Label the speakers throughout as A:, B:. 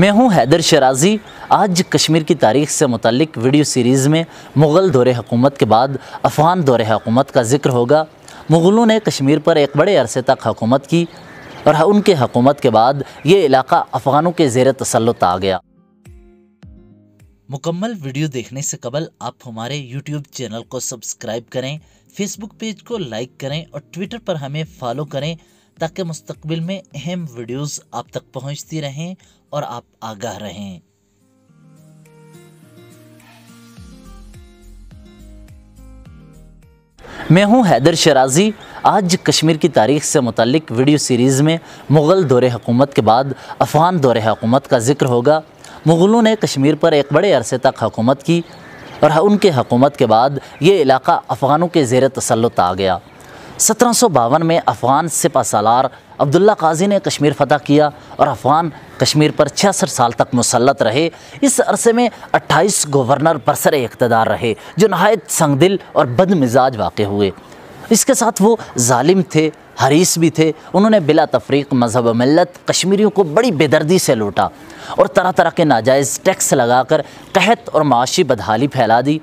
A: मैं हूं हैदर शराजी आज कश्मीर की तारीख से मुतलक वीडियो सीरीज़ में मुग़ल दौर हकूमत के बाद अफ़गान दौर हकूमत का जिक्र होगा मुग़लों ने कश्मीर पर एक बड़े अरसे तक हकूमत की और उनके हकूमत के बाद ये इलाका अफ़गानों के जेर तसलत आ गया मुकम्मल वीडियो देखने से कबल आप हमारे यूट्यूब चैनल को सब्सक्राइब करें फेसबुक पेज को लाइक करें और ट्विटर पर हमें फॉलो करें ताकि मुस्तबिल में अहम वीडियोस आप तक पहुंचती रहें और आप आगाह रहें मैं हूं हैदर शराजी आज कश्मीर की तारीख से मुतलिक वीडियो सीरीज़ में मुग़ल दौर हकूमत के बाद अफ़गान दौर हकूमत का जिक्र होगा मुग़लों ने कश्मीर पर एक बड़े अरसे तक हकूमत की और उनके हकूमत के बाद ये इलाका अफ़गानों के जेर तसलुत आ गया सत्रह में अफ़गान सिपा सालार अब्दुल्ला काजी ने कश्मीर फतह किया और अफ़गान कश्मीर पर छियासठ साल तक मुसलत रहे इस अरसे में 28 गवर्नर बरसर इकतदार रहे जो नहायत संगदिल और बदमिजाज वाक़ हुए इसके साथ वो ालिम थे हरीस भी थे उन्होंने बिला तफरीक मजहब मिलत कश्मीरियों को बड़ी बेदर्दी से लूटा और तरह तरह के नाजायज़ टैक्स लगाकर कहत और माशी बदहाली फैला दी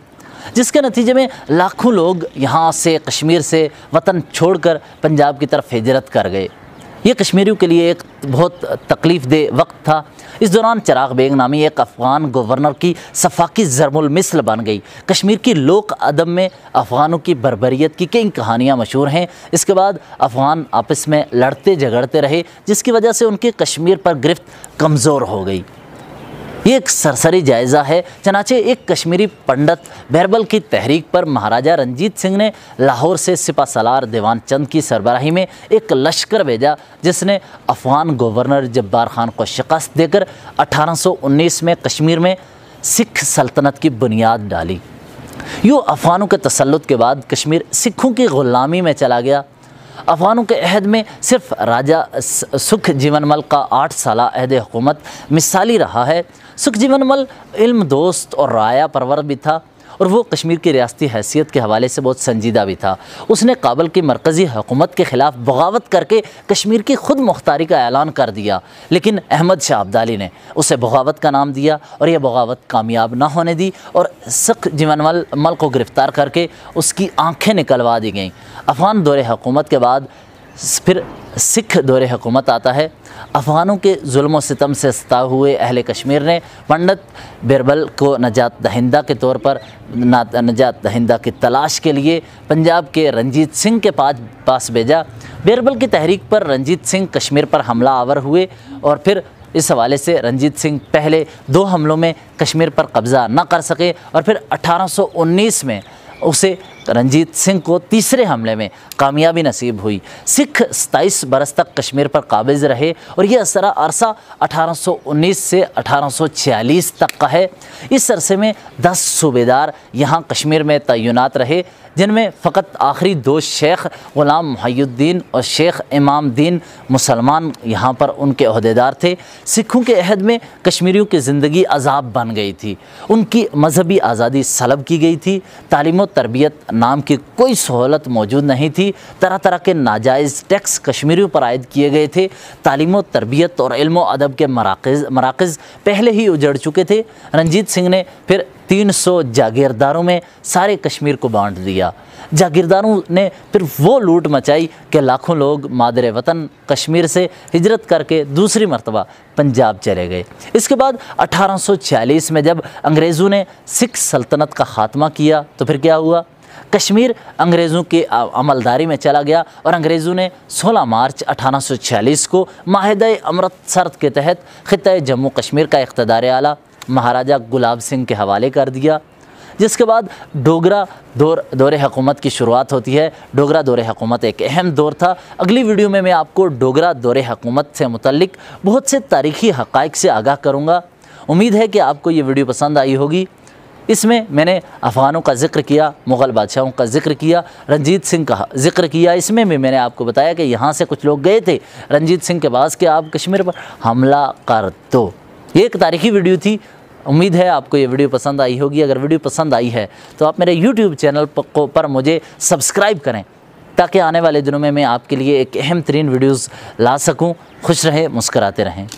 A: जिसके नतीजे में लाखों लोग यहाँ से कश्मीर से वतन छोड़कर पंजाब की तरफ हिजरत कर गए ये कश्मीरियों के लिए एक बहुत तकलीफ़ दे वक्त था इस दौरान चराग बेग नामी एक अफ़गान गवर्नर की सफाकी जरमुलमिसल बन गई कश्मीर की लोक अदब में अफ़गानों की बरबरीत की कई कहानियाँ मशहूर हैं इसके बाद अफ़गान आपस में लड़ते झगड़ते रहे जिसकी वजह से उनकी कश्मीर पर गिरफ्त कमज़ोर हो गई ये एक सरसरी जायज़ा है चनाचे एक कश्मीरी पंडित बैरबल की तहरीक पर महाराजा रंजीत सिंह ने लाहौर से सिपा सलार दीवान चंद की सरबराही में एक लश्कर भेजा जिसने अफगान गवर्नर जब्बार खान को शिकस्त देकर 1819 में कश्मीर में सिख सल्तनत की बुनियाद डाली यूँ अफगानों के तसलुत के बाद कश्मीर सिखों की ग़ुलामी में चला गया अफगानों के अहद में सिर्फ राजा सुख जीवनमल का आठ साल अहद हुकूमत मिसाली रहा है सुख जीवन मल इल्म दोस्त और राया परवर भी था और वो कश्मीर की रियासती हैसियत के हवाले से बहुत संजीदा भी था उसने काबल की मरकज़ी हुकूमत के ख़िलाफ़ बगावत करके कश्मीर की खुद मुख्तारी का ऐलान कर दिया लेकिन अहमद शाह अब्दाली ने उसे बगावत का नाम दिया और यह बगावत कामयाब ना होने दी और सख जीवनमल मल को गिरफ़्तार करके उसकी आँखें निकलवा दी गईं अफगान दौरे हुकूमत के बाद फिर सिख दौर हकूमत आता है अफ़गानों के जुल्म सितम से सता हुए अहल कश्मीर ने पंडित बिरबल को नजात दहिंदा के तौर पर नजात दहिंदा की तलाश के लिए पंजाब के रंजीत सिंह के पास पास भेजा बिरबल की तहरीक पर रंजीत सिंह कश्मीर पर हमला आवर हुए और फिर इस हवाले से रंजीत सिंह पहले दो हमलों में कश्मीर पर कब्ज़ा न कर सके और फिर अठारह में उसे रंजीत सिंह को तीसरे हमले में कामयाबी नसीब हुई सिख सताईस बरस तक कश्मीर पर काबिज रहे और यह असरा अरसा 1819 से 1846 तक का है इस अरसे में 10 सूबेदार यहाँ कश्मीर में तैनात रहे जिनमें फ़कत आखिरी दो शेख ग़ुलाम मुहुद्दीन और शेख इमाम दीन मुसलमान यहाँ पर उनके अहदेदार थे सिखों के अहद में कश्मीरियों की ज़िंदगी अजाब बन गई थी उनकी मजहबी आज़ादी सलब की गई थी तालीम तरबियत नाम की कोई सहूलत मौजूद नहीं थी तरह तरह के नाजायज़ टैक्स कश्मीरियों पर आयद किए गए थे तालीम तरबियत और इल्म अदब के मराकज़ मराकज़ पहले ही उजड़ चुके थे रंजीत सिंह ने फिर 300 जागीरदारों में सारे कश्मीर को बांट दिया जागीरदारों ने फिर वो लूट मचाई कि लाखों लोग मादर वतन कश्मीर से हिजरत करके दूसरी मरतबा पंजाब चले गए इसके बाद 1846 में जब अंग्रेज़ों ने सिख सल्तनत का ख़ात्मा किया तो फिर क्या हुआ कश्मीर अंग्रेज़ों के अमलदारी में चला गया और अंग्रेज़ों ने 16 मार्च 1846 को माहदे अमृतसर के तहत ख़त जम्मू कश्मीर का इकतदार आला महाराजा गुलाब सिंह के हवाले कर दिया जिसके बाद डोगरा दौर दौर हकूमत की शुरुआत होती है डोगरा दौर हकूमत एक अहम दौर था अगली वीडियो में मैं आपको डोगरा दौर हकूमत से मुतलक बहुत से तारीखी हक़ से आगाह करूँगा उम्मीद है कि आपको ये वीडियो पसंद आई होगी इसमें मैंने अफ़गानों का जिक्र किया मुग़ल बादशाहों का जिक्र किया रंजीत सिंह का जिक्र किया इसमें भी मैंने आपको बताया कि यहाँ से कुछ लोग गए थे रंजीत सिंह के पास कि आप कश्मीर पर हमला कर दो ये एक तारीखी वीडियो थी उम्मीद है आपको ये वीडियो पसंद आई होगी अगर वीडियो पसंद आई है तो आप मेरे यूट्यूब चैनल को पर मुझे सब्सक्राइब करें ताकि आने वाले दिनों में मैं आपके लिए एक अहम तरीन वीडियोज़ ला सकूँ खुश रहें मुस्कराते रहें